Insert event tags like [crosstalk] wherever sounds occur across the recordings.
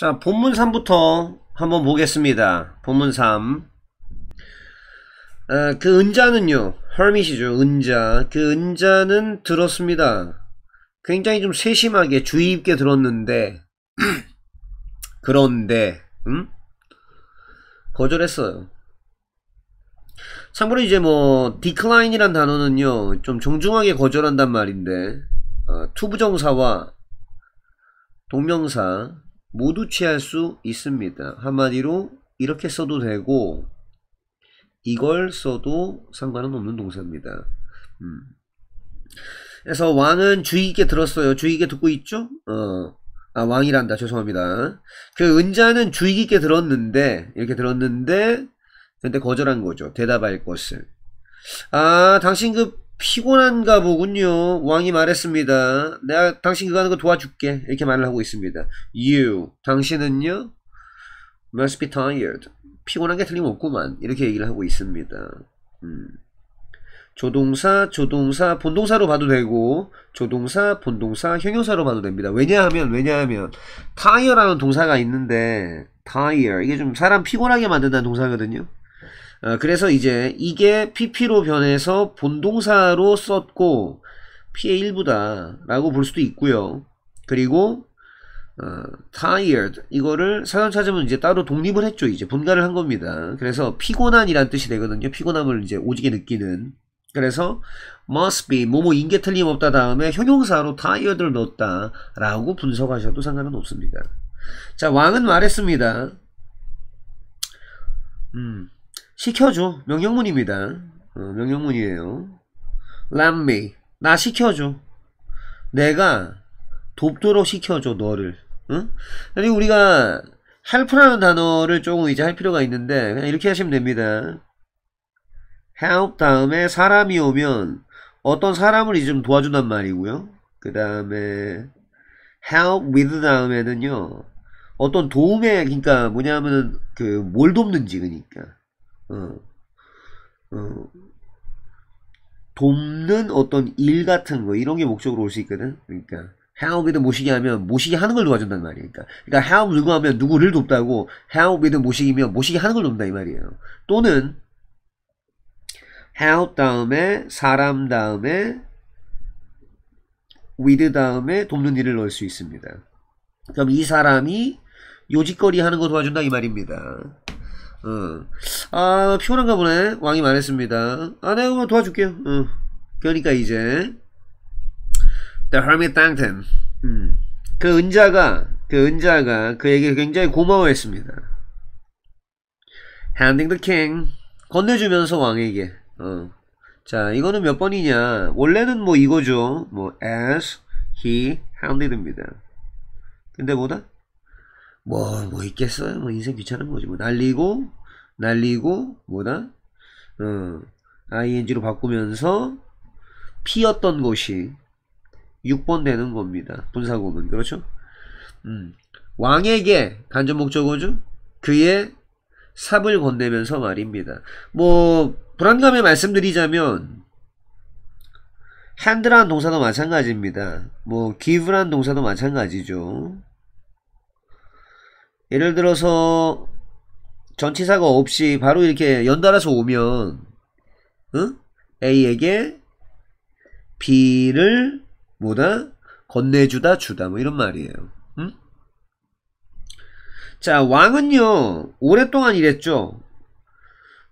자, 본문 3부터 한번 보겠습니다. 본문 3. 아, 어, 그 은자는요, 허미시죠 은자. 그 은자는 들었습니다. 굉장히 좀 세심하게, 주의 깊게 들었는데, [clears throat] 그런데, 음? 거절했어요. 참고로 이제 뭐, decline이란 단어는요, 좀 정중하게 거절한단 말인데, 어, 투부정사와 동명사, 모두 취할 수 있습니다. 한마디로 이렇게 써도 되고 이걸 써도 상관은 없는 동사입니다. 음. 그래서 왕은 주의 깊게 들었어요. 주의 깊게 듣고 있죠? 어. 아 왕이란다. 죄송합니다. 그 은자는 주의 깊게 들었는데 이렇게 들었는데 근데 거절한 거죠. 대답할 것을. 아 당신 그 피곤한가 보군요. 왕이 말했습니다. 내가 당신 그거 하는 거 도와줄게. 이렇게 말을 하고 있습니다. You, 당신은요? Must be tired. 피곤한 게 틀림없구만. 이렇게 얘기를 하고 있습니다. 음. 조동사, 조동사, 본동사로 봐도 되고 조동사, 본동사, 형용사로 봐도 됩니다. 왜냐하면, 왜냐하면 tire라는 동사가 있는데 t i r e 이게 좀 사람 피곤하게 만든다는 동사거든요. 어, 그래서 이제 이게 pp로 변해서 본동사로 썼고 p의 일부다 라고 볼 수도 있고요 그리고 어, tired 이거를 사전 찾으면 이제 따로 독립을 했죠 이제 분가를 한 겁니다 그래서 피곤한이란 뜻이 되거든요 피곤함을 이제 오지게 느끼는 그래서 must be 뭐뭐인 게 틀림없다 다음에 형용사로 tired를 넣었다 라고 분석하셔도 상관은 없습니다 자 왕은 말했습니다 음 시켜줘. 명령문입니다. 어, 명령문이에요. Let me. 나 시켜줘. 내가 돕도록 시켜줘, 너를. 응? 그리고 우리가 help라는 단어를 조금 이제 할 필요가 있는데 그냥 이렇게 하시면 됩니다. help 다음에 사람이 오면 어떤 사람을 이제 좀 도와준단 말이고요. 그 다음에 help with 다음에는요. 어떤 도움에 그니까 뭐냐면은 그 뭘 돕는지 그러니까 어, 어, 돕는 어떤 일 같은 거 이런 게 목적으로 올 수 있거든. 그러니까 help with 모시기 하면 모시기 하는 걸 도와준단 말이에요. 그러니까, 그러니까 help 누구 하면 누구를 돕다고 help with 모시기면 모시기 하는 걸 돕는다 이 말이에요. 또는 help 다음에 사람 다음에 with 다음에 돕는 일을 넣을 수 있습니다. 그럼 이 사람이 요짓거리 하는 거 도와준다 이 말입니다. 아 피곤한가 보네 왕이 말했습니다 아 내가 뭐 도와줄게요 어. 그러니까 이제 The Hermit Duncan 음. 그 은자가 그 은자가 그에게 굉장히 고마워했습니다 Handing the King 건네주면서 왕에게 어. 자 이거는 몇 번이냐 원래는 뭐 이거죠 뭐 as he handed입니다 근데 뭐다 뭐, 뭐 있겠어요? 뭐 인생 귀찮은 거지. 뭐 날리고, 날리고, 뭐다? 어, ing로 바꾸면서 피었던 곳이 6번 되는 겁니다. 분사구문. 그렇죠? 음. 왕에게 간접 목적어죠? 그의 삽을 건네면서 말입니다. 뭐 불안감에 말씀드리자면 핸 a n 동사도 마찬가지입니다. 뭐기 i v 동사도 마찬가지죠. 예를 들어서 전치사가 없이 바로 이렇게 연달아서 오면 응? A에게 B를 뭐다 건네주다 주다 뭐 이런 말이에요. 응? 자 왕은요 오랫동안 일했죠.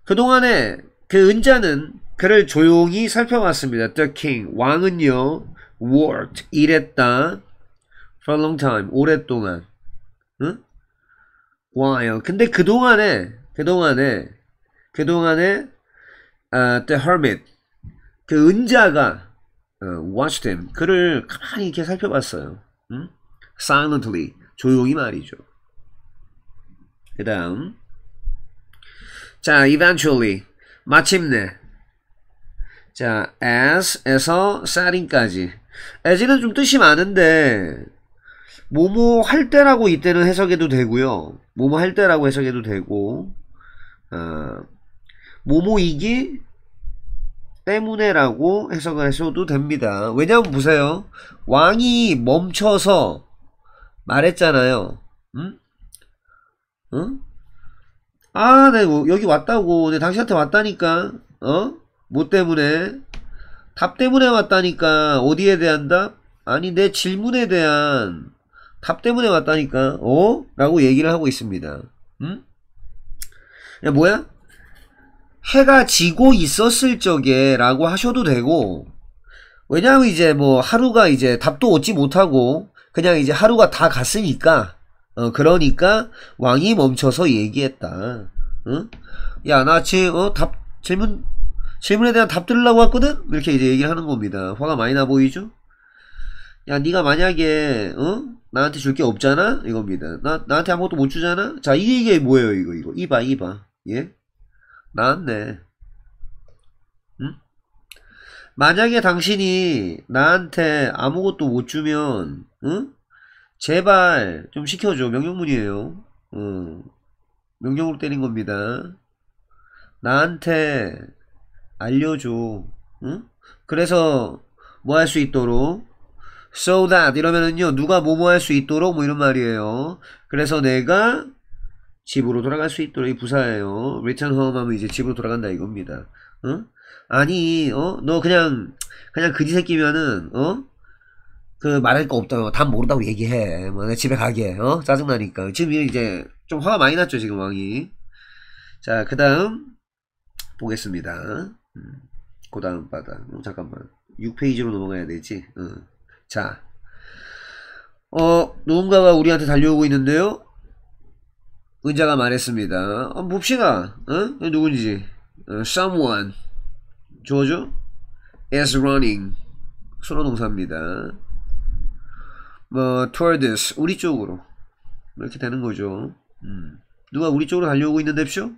그동안에 그 은자는 그를 조용히 살펴봤습니다. The king 왕은요 worked 일했다 for a long time 오랫동안 응? 와요. 근데 그동안에, 그동안에, 그동안에, 아, The Hermit, 그 은자가, 어, watched him. 그를 가만히 이렇게 살펴봤어요. 음? silently. 조용히 말이죠. 그 다음. 자, eventually. 마침내. 자, as에서 s a 까지 as는 좀 뜻이 많은데, 뭐뭐 할 때라고 이때는 해석해도 되고요. 뭐뭐 할 때라고 해석해도 되고 어, 뭐뭐이기 때문에라고 해석을 하셔도 됩니다. 왜냐면 보세요. 왕이 멈춰서 말했잖아요. 응? 응? 아, 네, 뭐, 여기 왔다고. 내 네, 당신한테 왔다니까. 어? 뭐 때문에? 답 때문에 왔다니까. 어디에 대한 답? 아니, 내 질문에 대한 탑 때문에 왔다니까 어? 라고 얘기를 하고 있습니다 응? 야 뭐야? 해가 지고 있었을 적에 라고 하셔도 되고 왜냐하면 이제 뭐 하루가 이제 답도 얻지 못하고 그냥 이제 하루가 다 갔으니까 어 그러니까 왕이 멈춰서 얘기했다 응? 야나 지금 어, 답 질문 질문에 대한 답 들으려고 왔거든? 이렇게 이제 얘기를 하는 겁니다 화가 많이 나 보이죠? 야니가 만약에 어? 나한테 줄 게 없잖아? 이겁니다. 나, 나한테 아무것도 못 주잖아? 자, 이게 뭐예요, 이거, 이거. 이봐, 이봐. 예? 나왔네. 응? 만약에 당신이 나한테 아무것도 못 주면, 응? 제발 좀 시켜줘. 명령문이에요. 응. 어. 명령으로 때린 겁니다. 나한테 알려줘. 응? 그래서 뭐 할 수 있도록 so that 이러면은요 누가 뭐뭐 할 수 있도록 뭐 이런 말이에요 그래서 내가 집으로 돌아갈 수 있도록 이 부사예요 return home 하면 이제 집으로 돌아간다 이겁니다 어? 아니 어? 너 그냥 그냥 그지 새끼면은 어? 그 말할 거 없다고 답 모른다고 얘기해 뭐내 집에 가게 어? 짜증나니까 지금 이제 좀 화가 많이 났죠 지금 왕이 자 그 다음 보겠습니다 그 음, 다음 바다 어, 잠깐만 6페이지로 넘어가야 되지 어. 자, 어, 누군가가 우리한테 달려오고 있는데요? 의자가 말했습니다. 어, 봅시다. 어? 누군지. 어, someone. 주어죠? is running. 수로 동사입니다. 뭐, toward us. 우리 쪽으로. 이렇게 되는 거죠. 음. 누가 우리 쪽으로 달려오고 있는데쇼?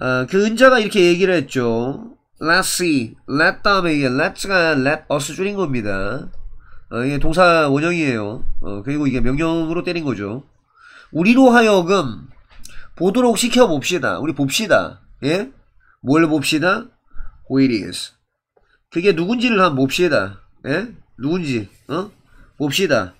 아, 그 은자가 이렇게 얘기를 했죠. Let's see. Let 다음에 이게 let's가 let us 줄인 겁니다. 어, 이게 동사 원형이에요. 어, 그리고 이게 명령으로 때린 거죠. 우리로 하여금 보도록 시켜봅시다. 우리 봅시다. 예? 뭘 봅시다? 호이리스. 그게 누군지를 한번 봅시다. 예? 누군지, 어? 봅시다.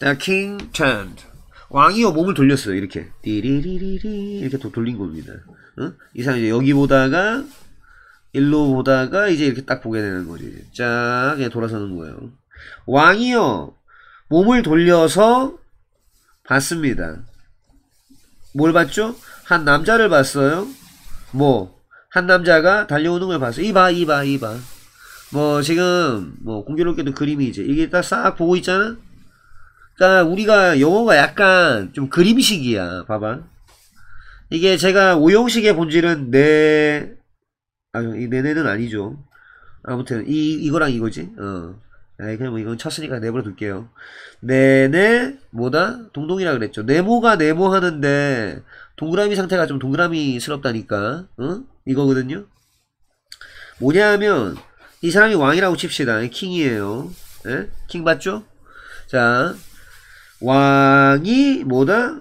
The king turned. 왕이요 몸을 돌렸어요. 이렇게. 띠리리리리. 이렇게 돌린 겁니다. 어? 이상람이 여기 보다가 일로 보다가 이제 이렇게 딱 보게 되는 거지. 쫙 그냥 돌아서는 거예요. 왕이요. 몸을 돌려서 봤습니다. 뭘 봤죠? 한 남자를 봤어요. 뭐, 한 남자가 달려오는 걸 봤어요. 이봐, 이봐, 이봐. 뭐, 지금, 뭐, 공교롭게도 그림이 이제, 이게 딱 싹 보고 있잖아? 그러니까, 우리가 영어가 약간 좀 그림식이야. 봐봐. 이게 제가 오형식의 본질은 내 아, 이 내내는 아니죠. 아무튼 이 이거랑 이거지. 어. 아, 그냥 뭐 이건 쳤으니까 내버려 둘게요. 네네 뭐다 동동이라 그랬죠. 네모가 네모 하는데 동그라미 상태가 좀 동그라미스럽다니까. 어? 이거거든요. 뭐냐하면 이 사람이 왕이라고 칩시다. 킹이에요. 에? 예? 킹 맞죠? 자 왕이 뭐다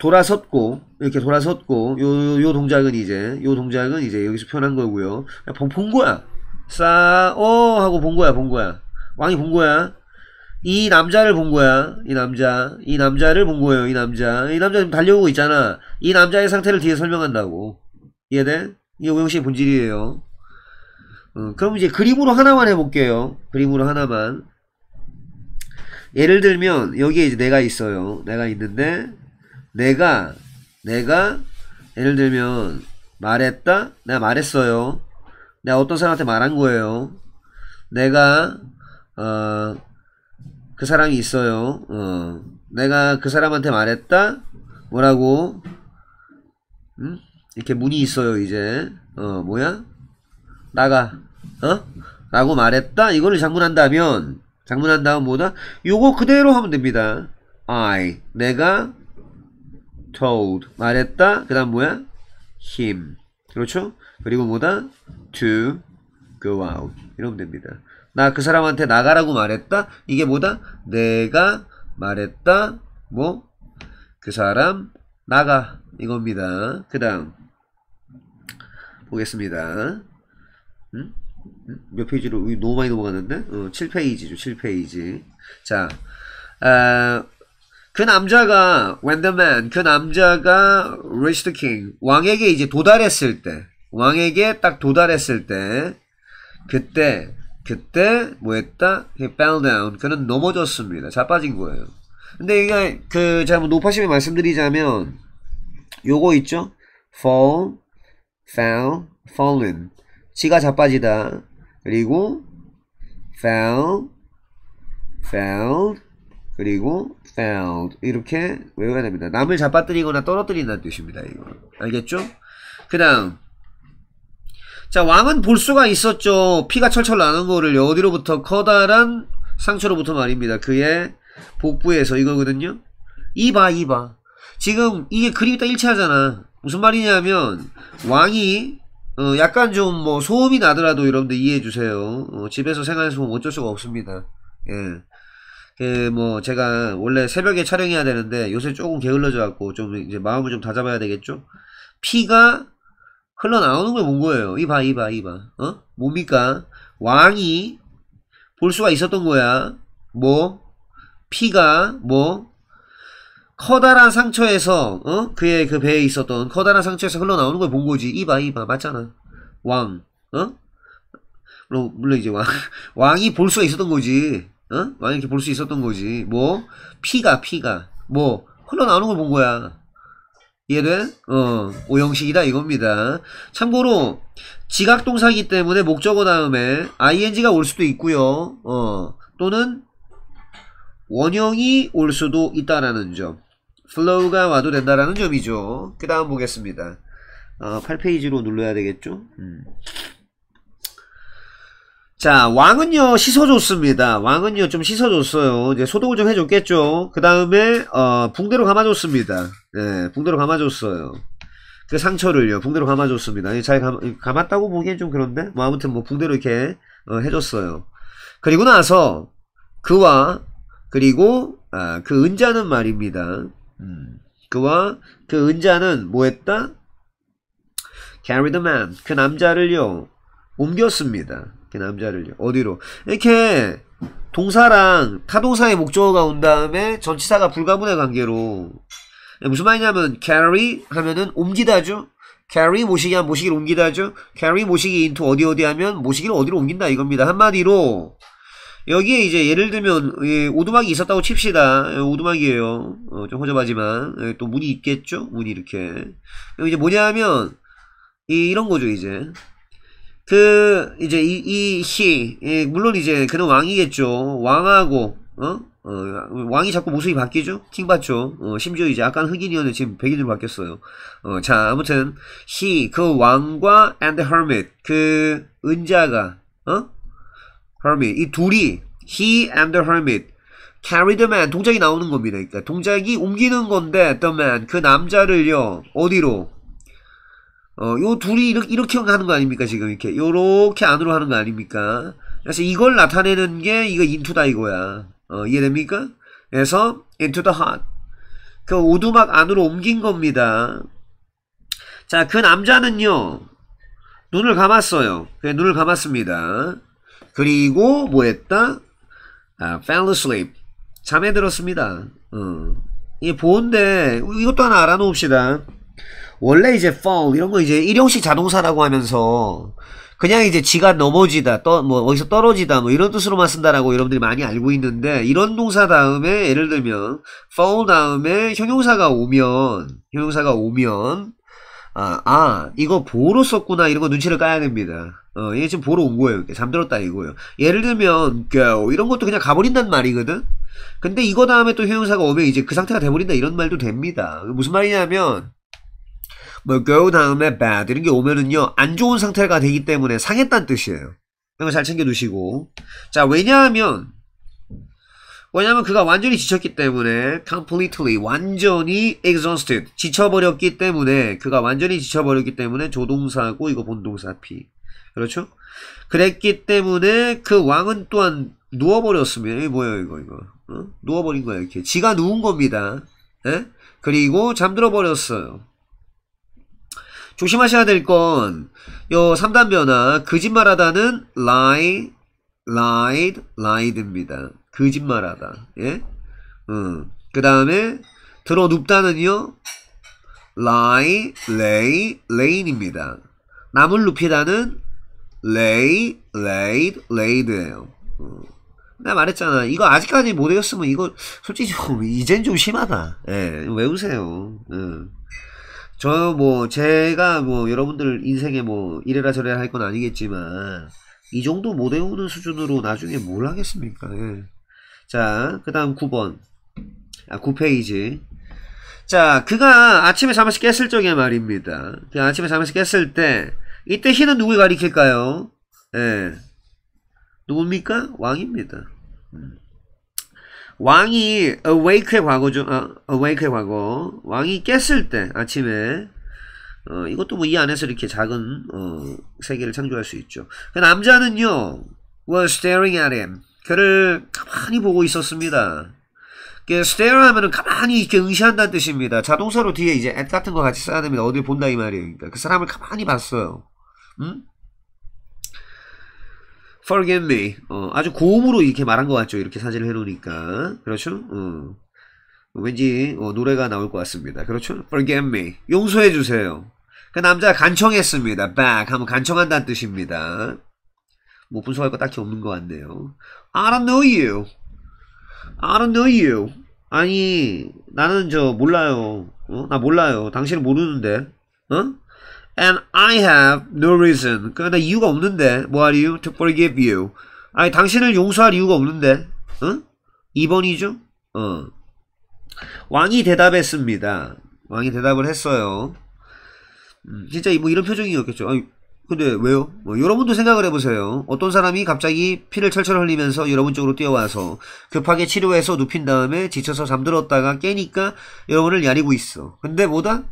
돌아섰고 이렇게 돌아섰고 요, 요, 동작은 이제 요 동작은 이제 여기서 표현한 거고요 그냥 본 거야 싸어 하고 본 거야 본 거야 왕이 본 거야 이 남자를 본 거야 이 남자 이 남자를 본 거예요 이 남자 이 남자 지금 달려오고 있잖아 이 남자의 상태를 뒤에 설명한다고 이해돼? 이게 오형식의 본질이에요 어, 그럼 이제 그림으로 하나만 해볼게요 그림으로 하나만 예를 들면 여기에 이제 내가 있어요 내가 있는데 내가 내가 예를 들면 말했다 내가 말했어요 내가 어떤 사람한테 말한 거예요 내가 어, 그 사람이 있어요 어, 내가 그 사람한테 말했다 뭐라고 음? 이렇게 문이 있어요 이제 어 뭐야 나가 어 라고 말했다 이거를 장문한다면 장문한 다면 뭐다 요거 그대로 하면 됩니다 I 내가 told 말했다 그 다음 뭐야 him 그렇죠 그리고 뭐다 to go out 이러면 됩니다 나 그 사람한테 나가라고 말했다 이게 뭐다 내가 말했다 뭐 그 사람 나가 이겁니다 그 다음 보겠습니다 음? 음? 몇 페이지로 너무 많이 넘어갔는데 어, 7페이지죠 7페이지 자 아, 그 남자가 w h e 그 남자가 r e a c 왕에게 이제 도달했을 때 왕에게 딱 도달했을 때 그때 그때 뭐했다? He fell down 그는 넘어졌습니다. 자빠진 거예요. 근데 이게 그 제가 뭐 높아심에 말씀드리자면 요거 있죠? fall, fell, fallen 지가 자빠지다 그리고 fell, fell 그리고 found 이렇게 외워야 됩니다. 남을 잡아뜨리거나 떨어뜨린다는 뜻입니다. 이거 알겠죠? 그 다음 자 왕은 볼 수가 있었죠. 피가 철철 나는 거를 어디로부터 커다란 상처로부터 말입니다. 그의 복부에서 이거거든요. 이봐 이봐 지금 이게 그림이 딱 일치하잖아. 무슨 말이냐면 왕이 어, 약간 좀 뭐 소음이 나더라도 여러분들 이해해주세요. 어, 집에서 생활해서 어쩔 수가 없습니다. 예. 그뭐 제가 원래 새벽에 촬영해야 되는데 요새 조금 게을러져 갖고 좀 이제 마음을 좀 다잡아야 되겠죠? 피가 흘러나오는 걸 본 거예요. 이봐 이봐 이봐. 어? 뭡니까? 왕이 볼 수가 있었던 거야. 뭐 피가 뭐 커다란 상처에서 어? 그의 그 배에 있었던 커다란 상처에서 흘러나오는 걸 본 거지. 이봐 이봐 맞잖아. 왕 어? 물론, 이제 왕 [laughs] 왕이 볼 수가 있었던 거지. 어? 만약 에볼 수 있었던 거지. 뭐, 피가, 피가. 뭐, 흘러나오는 걸 본 거야. 이해돼? 어, 오형식이다 이겁니다. 참고로, 지각동사기 때문에 목적어 다음에 ing가 올 수도 있고요. 어, 또는 원형이 올 수도 있다라는 점. flow가 와도 된다라는 점이죠. 그 다음 보겠습니다. 어, 아, 8페이지로 눌러야 되겠죠? 음. 자 왕은요 씻어줬습니다 왕은요 좀 씻어줬어요 이제 소독을 좀 해줬겠죠 그 다음에 어, 붕대로 감아줬습니다 네, 붕대로 감아줬어요 그 상처를요 붕대로 감아줬습니다 잘 감, 감았다고 보기엔 좀 그런데 뭐 아무튼 뭐 붕대로 이렇게 어, 해줬어요 그리고 나서 그와 그리고 아, 그 은자는 말입니다 음, 그와 그 은자는 뭐했다? carry the man 그 남자를요 옮겼습니다 그 남자를요. 어디로? 이렇게 동사랑 타동사의 목적어가 온 다음에 전치사가 불가분의 관계로 네, 무슨 말이냐면 carry 하면은 옮기다죠. carry 모시기 하면 모시기를 옮기다죠. carry 모시기 into 어디 어디 하면 모시기를 어디로 옮긴다 이겁니다. 한마디로 여기에 이제 예를 들면 예, 오두막이 있었다고 칩시다. 예, 오두막이에요. 어, 좀 허접하지만 예, 또 문이 있겠죠. 문이 이렇게 이제 뭐냐면 이, 이런 거죠 이제 그 이제 이, 이 예, 물론 이제 그는 왕이겠죠. 왕하고 어? 어, 왕이 자꾸 모습이 바뀌죠? 킹받죠? 어, 심지어 이제 아까 흑인이었는데 지금 백인으로 바뀌었어요. 어, 자, 아무튼, h 그 왕과 and the hermit, 그 은자가, 어? hermit, 이 둘이, he and the hermit, carry the man, 동작이 나오는 겁니다. 그러니까 동작이 옮기는 건데, the man, 그 남자를요, 어디로? 어, 요 둘이 이렇게, 이렇게 하는 거 아닙니까? 지금 이렇게. 요렇게 안으로 하는 거 아닙니까? 그래서 이걸 나타내는 게 이거 인투다 이거야. 어, 이해됩니까? 그래서 into the heart. 그 오두막 안으로 옮긴 겁니다. 자, 그 남자는요. 눈을 감았어요. 그 눈을 감았습니다. 그리고 뭐 했다? 아, fell asleep. 잠에 들었습니다. 어. 이게 보는데 이것도 하나 알아놓읍시다. 원래 이제 fall 이런 거 이제 일용식 자동사라고 하면서 그냥 이제 지가 넘어지다, 떠, 뭐 어디서 떨어지다 뭐 이런 뜻으로만 쓴다라고 여러분들이 많이 알고 있는데 이런 동사 다음에 예를 들면 fall 다음에 형용사가 오면 형용사가 오면 아, 아 이거 보로 썼구나 이런 거 눈치를 까야 됩니다. 어, 얘 지금 보러 온 거예요. 잠들었다 이거예요. 예를 들면 go 이런 것도 그냥 가버린단 말이거든. 근데 이거 다음에 또 형용사가 오면 이제 그 상태가 돼버린다 이런 말도 됩니다. 무슨 말이냐면 뭐 go 다음에 bad 이런 게 오면은요 안 좋은 상태가 되기 때문에 상했다는 뜻이에요. 이런 잘 챙겨 두시고 자 왜냐하면 왜냐면 하 그가 완전히 지쳤기 때문에 completely 완전히 exhausted 지쳐버렸기 때문에 그가 완전히 지쳐버렸기 때문에 조동사고 이거 본동사 p 그렇죠? 그랬기 때문에 그 왕은 또한 누워버렸으면 이게 뭐예요 이거 이거 어? 누워버린 거야 이렇게 지가 누운 겁니다. 에? 예? 그리고 잠들어 버렸어요. 조심하셔야 될 건 요 3단 변화 거짓말하다는 lie, lied, lied입니다. 거짓말하다. 예? 음. 그 다음에 들어 눕다는요 lie, lay, l a n 입니다 나물 눕히다는 lay, laid, laid예요. 음. 내가 말했잖아. 이거 아직까지 못 외웠으면 이거 솔직히 좀 이젠 좀 심하다. 예, 외우세요. 음. 저뭐 제가 뭐 여러분들 인생에 뭐 이래라 저래라 할 건 아니겠지만 이 정도 못 외우는 수준으로 나중에 뭘 하겠습니까? 예. 자, 그 다음 9번. 아, 9페이지. 자, 그가 아침에 잠에서 깼을 적에 말입니다. 그 아침에 잠에서 깼을 때, 이때 희는 누굴 가리킬까요? 예. 누굽니까? 왕입니다. 음. 왕이 awake의 과거죠. 아, 어, awake의 과거. 왕이 깼을 때 아침에 어, 이것도 뭐 이 안에서 이렇게 작은 어, 세계를 창조할 수 있죠. 그 남자는요. was staring at him. 그를 가만히 보고 있었습니다. 그 stare 하면은 가만히 이렇게 응시한다는 뜻입니다. 자동사로 뒤에 이제 at 같은 거 같이 써야 됩니다. 어딜 본다 이 말이에요. 그니까그 사람을 가만히 봤어요. 음? forgive me. 어, 아주 고음으로 이렇게 말한 것 같죠. 이렇게 사진을 해놓으니까. 그렇죠? 어. 뭐 왠지 어, 노래가 나올 것 같습니다. 그렇죠? forgive me. 용서해 주세요. 그 그러니까 남자가 간청했습니다. back 하면 간청한다는 뜻입니다. 뭐 분석할 거 딱히 없는 것 같네요. I don't know you. I don't know you. 아니 나는 저 몰라요. 어? 나 몰라요. 당신을 모르는데. 어? And I have no reason. 그러니까 나 이유가 없는데. What do you? To forgive you. 아니 당신을 용서할 이유가 없는데. 응? 2번이죠? 어. 왕이 대답했습니다. 왕이 대답을 했어요. 음, 진짜 뭐 이런 표정이었겠죠. 아니, 근데 왜요? 뭐 여러분도 생각을 해보세요. 어떤 사람이 갑자기 피를 철철 흘리면서 여러분 쪽으로 뛰어와서 급하게 치료해서 눕힌 다음에 지쳐서 잠들었다가 깨니까 여러분을 야리고 있어. 근데 뭐다?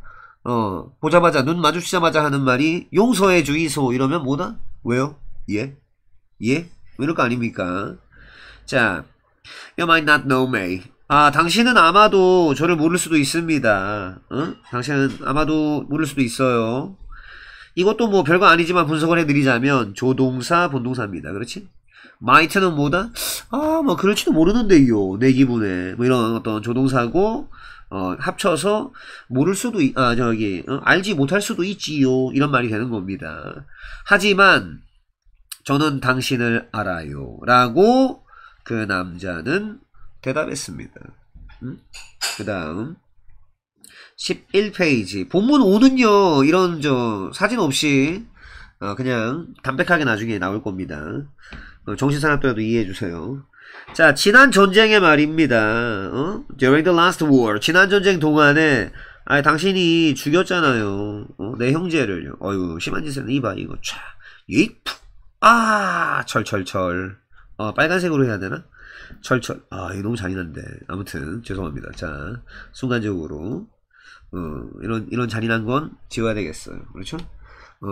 어, 보자마자, 눈 마주치자마자 하는 말이 용서해 주이소 이러면 뭐다? 왜요? 예? 예? 뭐 이럴 거 아닙니까? 자, you might not know me. 아, 당신은 아마도 저를 모를 수도 있습니다. 응? 어? 당신은 아마도 모를 수도 있어요. 이것도 뭐 별거 아니지만 분석을 해드리자면 조동사, 본동사입니다. 그렇지? might는 뭐다? 아, 뭐 그럴지도 모르는데요. 내 기분에. 뭐 이런 어떤 조동사고 어, 합쳐서 모를 수도 아 저기 어, 알지 못할 수도 있지요 이런 말이 되는 겁니다. 하지만 저는 당신을 알아요라고 그 남자는 대답했습니다. 음? 그다음 11페이지 본문 5는요 이런 저 사진 없이 어, 그냥 담백하게 나중에 나올 겁니다. 어, 정신산업도라도 이해해 주세요. 자, 지난 전쟁의 말입니다. 어? During the last war. 지난 전쟁 동안에 아 당신이 죽였잖아요. 어? 내 형제를. 어유 심한 짓을 이봐 이거. 촤. 예 아, 철철철. 어, 빨간색으로 해야 되나? 철철. 아, 이거 너무 잔인한데. 아무튼 죄송합니다. 자, 순간적으로 어, 이런 이런 잔인한 건 지워야 되겠어요. 그렇죠? 어.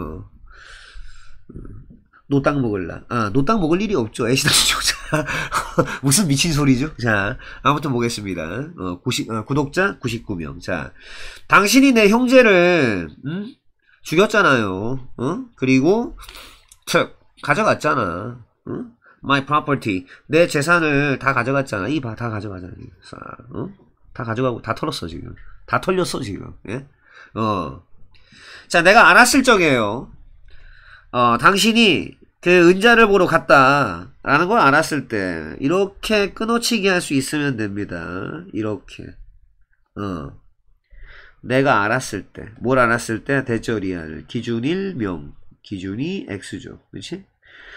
음. 노땅 먹을라. 아, 노땅 먹을 일이 없죠. 애시당초. [laughs] 무슨 미친 소리죠? 자, 아무튼 보겠습니다. 어, 90, 어, 구독자 99명. 자, 당신이 내 형제를, 음? 죽였잖아요. 응? 그리고, 즉, 가져갔잖아. 응? my property. 내 재산을 다 가져갔잖아. 이 봐, 다 가져가잖아. 싹, 응? 다 가져가고, 다 털었어, 지금. 다 털렸어, 지금. 예? 어. 자, 내가 알았을 적이에요. 어, 당신이 그 은자를 보러 갔다 라는 걸 알았을 때 이렇게 끊어치기 할 수 있으면 됩니다 이렇게 어 내가 알았을 때 뭘 알았을 때 대절이할 기준 일명 기준이 x죠 그렇지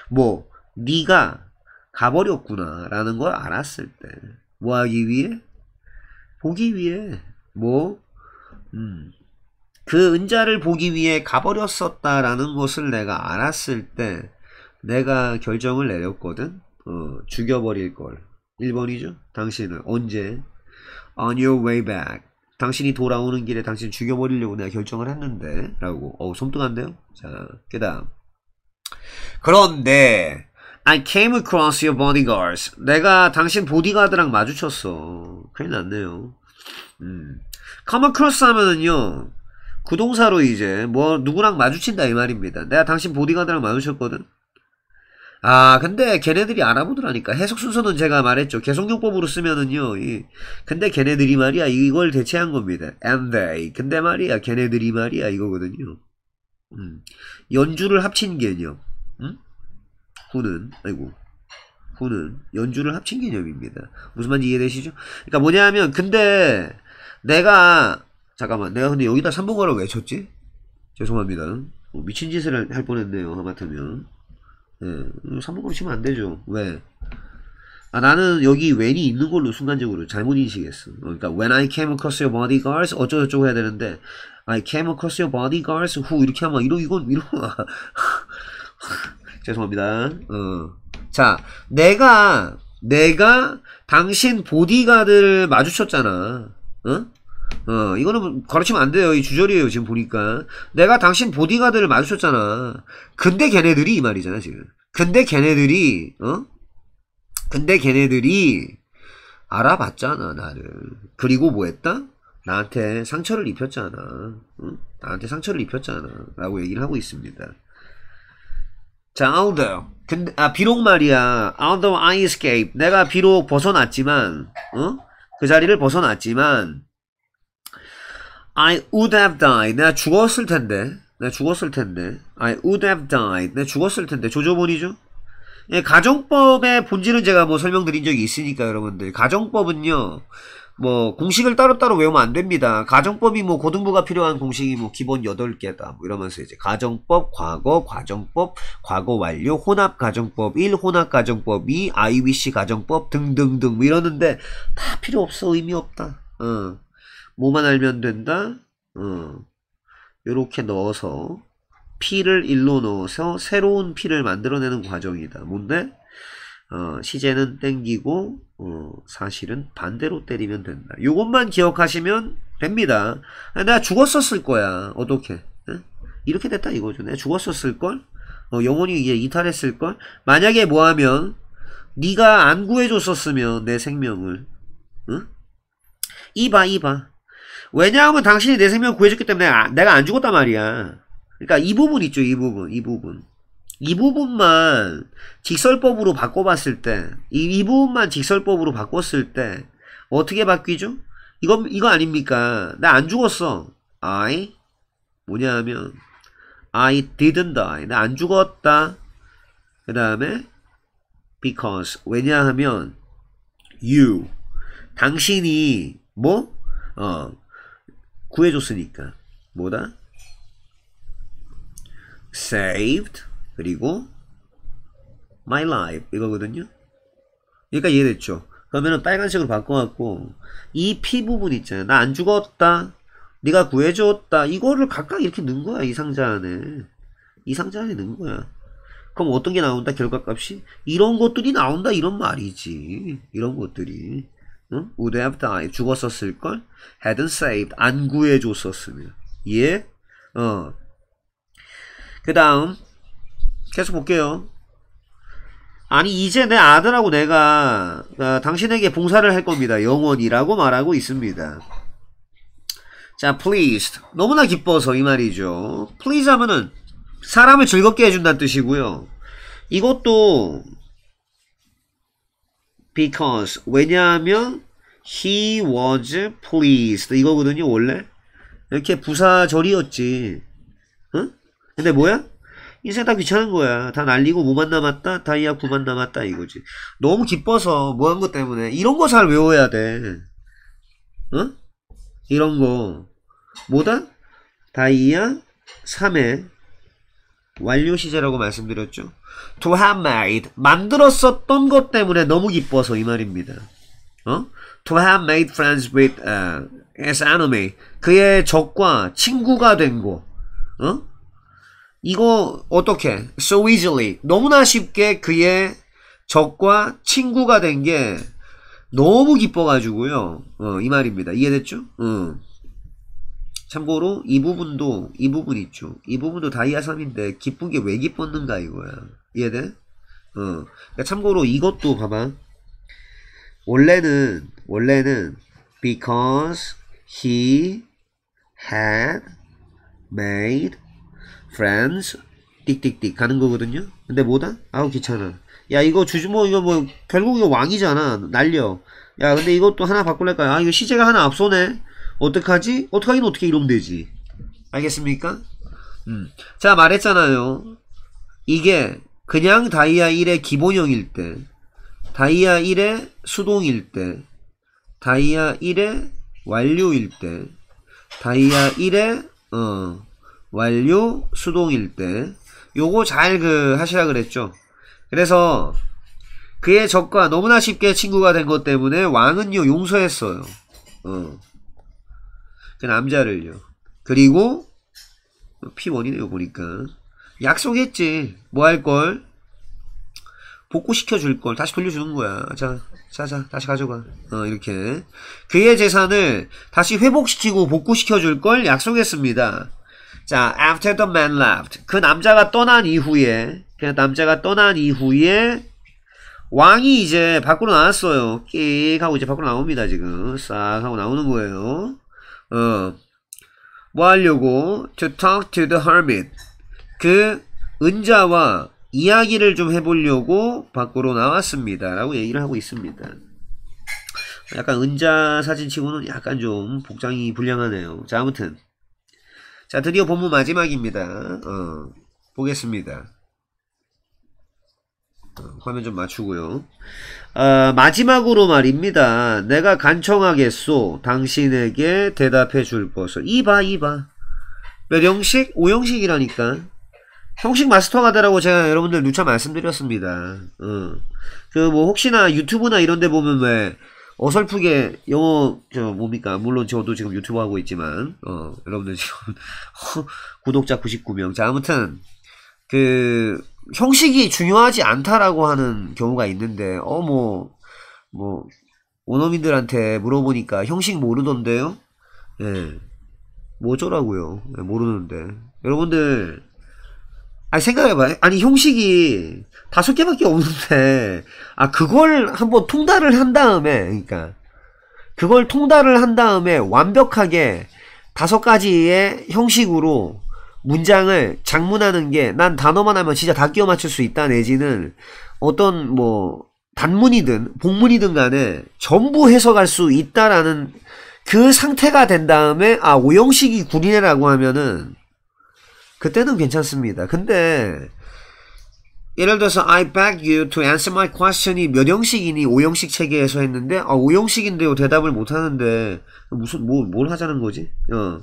뭐 네가 가버렸구나 라는 걸 알았을 때뭐 하기 위해 보기 위해 뭐 음. 그 은자를 보기 위해 가버렸었다라는 것을 내가 알았을 때 내가 결정을 내렸거든 어, 죽여버릴 걸 1번이죠 당신은 언제 on your way back 당신이 돌아오는 길에 당신 죽여버리려고 내가 결정을 했는데 라고 어 섬뜩한데요 자 그다음 그런데 I came across your bodyguards 내가 당신 보디가드랑 마주쳤어 큰일 났네요 음. come across 하면은요 구동사로 이제 뭐 누구랑 마주친다 이 말입니다 내가 당신 보디가드랑 마주쳤거든 아 근데 걔네들이 알아보더라니까 해석 순서는 제가 말했죠 개성용법으로 쓰면은요 이, 근데 걔네들이 말이야 이걸 대체한 겁니다 and they 근데 말이야 걔네들이 말이야 이거거든요 음. 연주를 합친 개념 음? 후는 아이고 후는 연주를 합친 개념입니다 무슨 말인지 이해되시죠? 그러니까 뭐냐면 근데 내가 잠깐만 내가 근데 여기다 3번 가라고 외쳤지? 죄송합니다 뭐 미친 짓을 할 뻔했네요 하마터면 예, 음. 3번으로 음, 치면 안 되죠. 왜? 네. 아, 나는 여기 웬이 있는 걸로 순간적으로 잘못 인식했어. 그러니까 when I came across your bodyguards 어쩌고저쩌고 해야 되는데 I came across your bodyguards who 이렇게 하면 이러 이건 이러 [laughs] 죄송합니다. 어. 자, 내가 내가 당신 보디가드를 마주쳤잖아. 어? 어, 이거는 가르치면 안 돼요. 이 주절이에요. 지금 보니까. 내가 당신 보디가드를 마주쳤잖아. 근데 걔네들이 이 말이잖아, 지금. 근데 걔네들이, 어? 근데 걔네들이 알아봤잖아, 나를. 그리고 뭐 했다? 나한테 상처를 입혔잖아. 응? 나한테 상처를 입혔잖아. 라고 얘기를 하고 있습니다. 자, although. 근데, 아, 비록 말이야. although I escape. 내가 비록 벗어났지만, 어? 그 자리를 벗어났지만, I would have died. 내가 죽었을 텐데. 내가 죽었을 텐데. I would have died. 내가 죽었을 텐데. 조조본이죠? 예, 가정법의 본질은 제가 뭐 설명드린 적이 있으니까 여러분들. 가정법은요. 뭐 공식을 따로따로 외우면 안 됩니다. 가정법이 뭐 고등부가 필요한 공식이 뭐 기본 8개다. 뭐 이러면서 이제 가정법, 과거, 과정법, 과거 완료, 혼합 가정법 1, 혼합 가정법 2, IBC 가정법 등등등 뭐 이러는데 다 필요 없어. 의미 없다. 어. 뭐만 알면 된다? 이렇게 어. 넣어서 P를 1로 넣어서 새로운 P를 만들어내는 과정이다. 뭔데? 어, 시제는 땡기고 어, 사실은 반대로 때리면 된다. 이것만 기억하시면 됩니다. 내가 아, 죽었었을 거야. 어떻게? 에? 이렇게 됐다 이거죠. 내가 죽었었을걸? 어, 영원히 이제 이탈했을걸? 만약에 뭐하면 네가 안 구해줬었으면 내 생명을 응? 이봐 이봐 왜냐하면 당신이 내 생명 구해줬기 때문에 아, 내가 안 죽었단 말이야. 그러니까 이 부분 있죠. 이 부분. 이 부분. 이 부분만 직설법으로 바꿔봤을 때, 이, 이 부분만 직설법으로 바꿨을 때, 어떻게 바뀌죠? 이거, 이거 아닙니까? 나 안 죽었어. I, 뭐냐 하면, I didn't die. 나 안 죽었다. 그 다음에, because. 왜냐하면, you. 당신이, 뭐? 어, 구해줬으니까 뭐다? saved 그리고 my life 이거거든요 그러니까 이해됐죠 그러면은 빨간색으로 바꿔갖고 이 피 부분 있잖아요 나 안 죽었다 네가 구해줬다 이거를 각각 이렇게 넣은 거야 이 상자 안에 이 상자 안에 넣은 거야 그럼 어떤 게 나온다 결과값이 이런 것들이 나온다 이런 말이지 이런 것들이 응? Would have died. 죽었었을걸? hadn't saved. 안 구해줬었으면. 예? 어. 그 다음. 계속 볼게요. 아니, 이제 내 아들하고 내가 어, 당신에게 봉사를 할 겁니다. 영원이라고 말하고 있습니다. 자, pleased. 너무나 기뻐서 이 말이죠. please 하면은 사람을 즐겁게 해준다는 뜻이고요. 이것도 because 왜냐하면 he was pleased 이거거든요 원래 이렇게 부사절이었지 응? 근데 뭐야? 인생 다 귀찮은 거야 다 날리고 뭐만 남았다 다이아 구만 남았다 이거지 너무 기뻐서 뭐 한 것 때문에 이런 거 잘 외워야 돼 응? 이런 거 뭐다? 다이아 3에 완료 시제라고 말씀드렸죠. To have made 만들었었던 것 때문에 너무 기뻐서 이 말입니다. 어? To have made friends with uh, his enemy 그의 적과 친구가 된 거. 어? 이거 어떻게? So easily 너무나 쉽게 그의 적과 친구가 된 게 너무 기뻐가지고요. 어, 이 말입니다. 이해됐죠? 어. 참고로 이 부분도 이 부분 있죠. 이 부분도 다이아 3인데 기쁜 게 왜 기뻤는가 이거야. 이해돼? 어. 그러니까 참고로 이것도 봐봐. 원래는 원래는 because he had made friends 띡띡띡 가는 거거든요. 근데 뭐다? 아우 귀찮아. 야 이거 주주모 뭐, 이거 뭐 결국 이거 왕이잖아. 날려. 야 근데 이것도 하나 바꿀래까아 이거 시제가 하나 앞서네. 어떡하지? 어떡하긴 어떻게 이러면 되지. 알겠습니까? 음. 자, 말했잖아요. 이게 그냥 다이아 1의 기본형일 때, 다이아 1의 수동일 때, 다이아 1의 완료일 때, 다이아 1의 어, 완료 수동일 때 요거 잘 그 하시라 그랬죠. 그래서 그의 적과 너무나 쉽게 친구가 된 것 때문에 왕은요 용서했어요. 어. 그 남자를요. 그리고 P1이네요 보니까 약속했지 뭐 할 걸 복구시켜줄 걸 다시 돌려주는 거야 자 자자 다시 가져가 어 이렇게 그의 재산을 다시 회복시키고 복구시켜줄 걸 약속했습니다 자 after the man left 그 남자가 떠난 이후에 그 남자가 떠난 이후에 왕이 이제 밖으로 나왔어요 끽 하고 이제 밖으로 나옵니다 지금 싹 하고 나오는 거예요 어, 뭐 하려고? To talk to the hermit. 그 은자와 이야기를 좀 해보려고 밖으로 나왔습니다. 라고 얘기를 하고 있습니다. 약간 은자 사진치고는 약간 좀 복장이 불량하네요. 자, 아무튼. 자, 드디어 본문 마지막입니다. 어, 보겠습니다. 화면 좀 맞추고요. 아, 마지막으로 말입니다. 내가 간청하겠소. 당신에게 대답해 줄 것을. 이봐, 이봐. 몇 형식? 5형식이라니까. 형식 마스터가다라고 제가 여러분들 누차 말씀드렸습니다. 어. 그뭐 혹시나 유튜브나 이런데 보면 왜 어설프게 영어 저 뭡니까 물론 저도 지금 유튜브 하고 있지만 어 여러분들 지금 [laughs] 구독자 99명 자 아무튼 그 형식이 중요하지 않다라고 하는 경우가 있는데 어뭐뭐 뭐, 원어민들한테 물어보니까 형식 모르던데요? 예. 뭐죠라고요? 예, 모르는데 여러분들 아니 생각해봐요. 아니 형식이 다섯 개밖에 없는데 아 그걸 한번 통달을 한 다음에 그러니까 그걸 통달을 한 다음에 완벽하게 다섯 가지의 형식으로 문장을 작문하는게 난 단어만 하면 진짜 다 끼워 맞출 수 있다 내지는 어떤 뭐 단문이든 복문이든 간에 전부 해석할 수 있다라는 그 상태가 된 다음에 아 오형식이 군인이라고 하면은 그때는 괜찮습니다. 근데 예를 들어서 I beg you to answer my question이 몇 형식이니 오형식 체계에서 했는데 아오형식인데요 대답을 못 하는데 무슨 뭐, 뭘 하자는 거지? 어.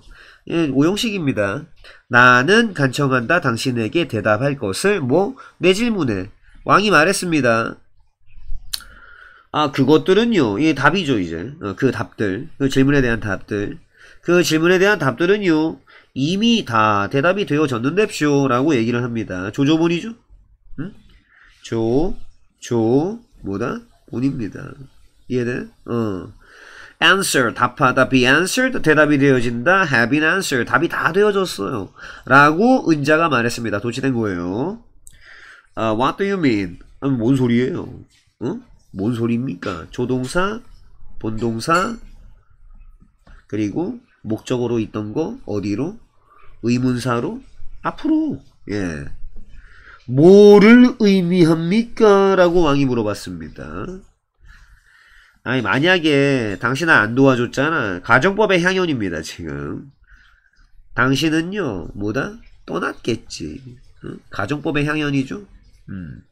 예, 오형식입니다. 나는 간청한다. 당신에게 대답할 것을 뭐 내 질문에 왕이 말했습니다. 아 그것들은요. 예, 답이죠 이제. 어, 그 답들. 그 질문에 대한 답들. 그 질문에 대한 답들은요. 이미 다 대답이 되어졌는데쇼 라고 얘기를 합니다. 조조본이죠? 응? 음? 조, 조, 뭐다? 본입니다. 이해돼? 어. answer 답하다 be answered 대답이 되어진다 have been answered 답이 다 되어졌어요 라고 은자가 말했습니다 도치된 거예요 uh, what do you mean 아, 뭔 소리예요 응? 뭔 소리입니까 조동사 본동사 그리고 목적으로 있던 거 어디로 의문사로 앞으로 예 뭐를 의미합니까 라고 왕이 물어봤습니다 아니 만약에 당신은 안 도와줬잖아 가정법의 향연입니다 지금 당신은요 뭐다 떠났겠지 응? 가정법의 향연이죠 음.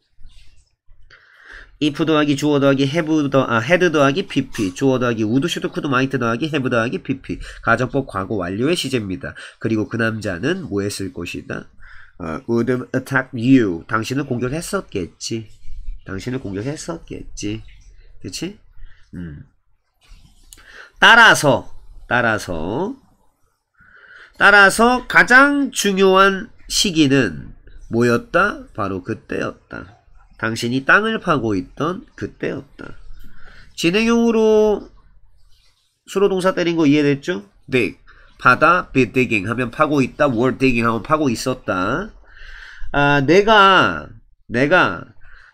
if 더하기 주어 더하기 have 더, 아, had 더하기 pp 주어 더하기 would, should, could, might 더하기 have 더하기 pp 가정법 과거 완료의 시제입니다 그리고 그 남자는 뭐 했을 것이다 어, would attack you 당신을 공격했었겠지 당신을 공격했었겠지 그치? 음. 따라서 따라서 따라서 가장 중요한 시기는 뭐였다? 바로 그때였다. 당신이 땅을 파고 있던 그때였다. 진행형으로 수로동사 때린 거 이해됐죠? 네. 바다, be digging 하면 파고 있다, were digging 하면 파고 있었다. 아, 내가, 내가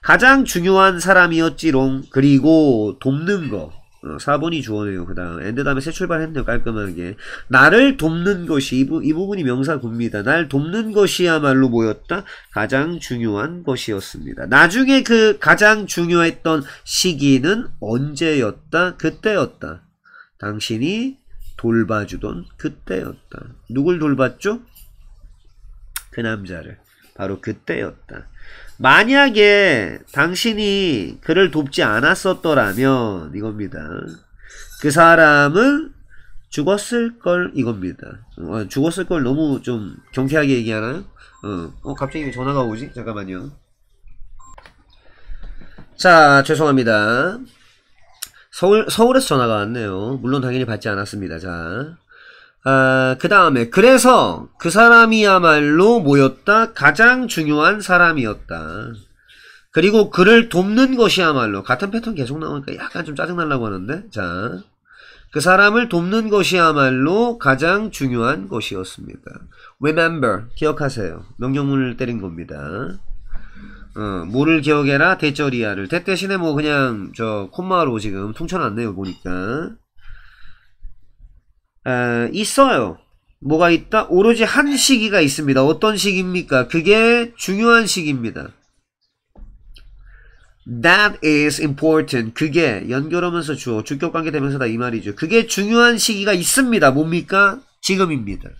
가장 중요한 사람이었지롱. 그리고 돕는 거. 어, 4번이 주어네요. 그 다음 엔드 다음에 새 출발했네요. 깔끔하게. 나를 돕는 것이 이, 부, 이 부분이 명사굽니다날 돕는 것이야말로 뭐였다? 가장 중요한 것이었습니다. 나중에 그 가장 중요했던 시기는 언제였다? 그때였다. 당신이 돌봐주던 그때였다. 누굴 돌봤죠? 그 남자를. 바로 그때였다. 만약에 당신이 그를 돕지 않았었더라면 이겁니다. 그 사람은 죽었을 걸 이겁니다. 어, 죽었을 걸 너무 좀 경쾌하게 얘기하나요? 어, 어 갑자기 전화가 오지? 잠깐만요. 자 죄송합니다. 서울, 서울에서 전화가 왔네요. 물론 당연히 받지 않았습니다. 자 어, 그 다음에 그래서 그 사람이야말로 모였다 가장 중요한 사람이었다. 그리고 그를 돕는 것이야말로 같은 패턴 계속 나오니까 약간 좀 짜증날라고 하는데 자. 그 사람을 돕는 것이야말로 가장 중요한 것이었습니다. Remember, 기억하세요. 명령문을 때린 겁니다. 어, 뭐를 기억해라? 대절이야를. 대 대신에 뭐 그냥 저 콤마로 지금 통쳐놨네요, 보니까. 에, 있어요. 뭐가 있다? 오로지 한 시기가 있습니다. 어떤 시기입니까? 그게 중요한 시기입니다. That is important. 그게 연결하면서 주어 주격 관계 되면서 다이 말이죠. 그게 중요한 시기가 있습니다. 뭡니까? 지금입니다.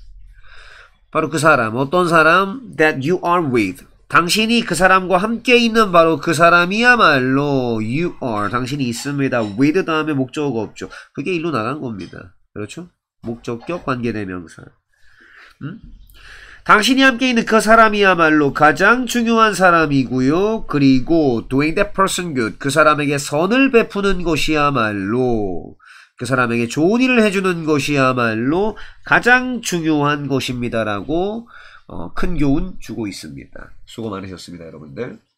바로 그 사람, 어떤 사람? That you are with. 당신이 그 사람과 함께 있는 바로 그 사람이야말로 you are. 당신이 있습니다. with 다음에 목적어가 없죠. 그게 일로 나간 겁니다. 그렇죠? 목적격 관계대명사. 음? 당신이 함께 있는 그 사람이야말로 가장 중요한 사람이고요. 그리고 doing that person good 그 사람에게 선을 베푸는 것이야말로 그 사람에게 좋은 일을 해주는 것이야말로 가장 중요한 것입니다라고 어, 큰 교훈 주고 있습니다. 수고 많으셨습니다, 여러분들.